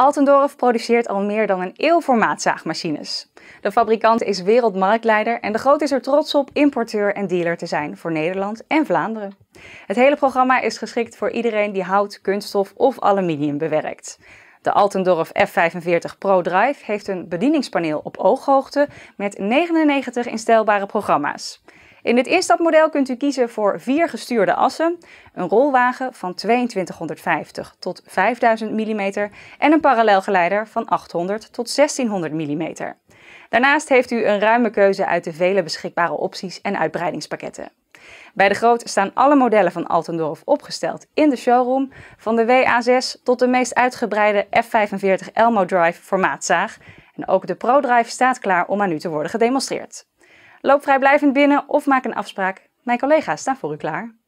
Altendorf produceert al meer dan een eeuw formaatzaagmachines. De fabrikant is wereldmarktleider en de Groot is er trots op importeur en dealer te zijn voor Nederland en Vlaanderen. Het hele programma is geschikt voor iedereen die hout, kunststof of aluminium bewerkt. De Altendorf F45 Pro Drive heeft een bedieningspaneel op ooghoogte met 99 instelbare programma's. In dit instapmodel kunt u kiezen voor vier gestuurde assen, een rolwagen van 2250 tot 5000 mm en een parallelgeleider van 800 tot 1600 mm. Daarnaast heeft u een ruime keuze uit de vele beschikbare opties en uitbreidingspakketten. Bij de Groot staan alle modellen van Altendorf opgesteld in de showroom, van de WA6 tot de meest uitgebreide F45 Elmo Drive formaatzaag. En ook de ProDrive staat klaar om aan u te worden gedemonstreerd. Loop vrijblijvend binnen of maak een afspraak. Mijn collega's staan voor u klaar.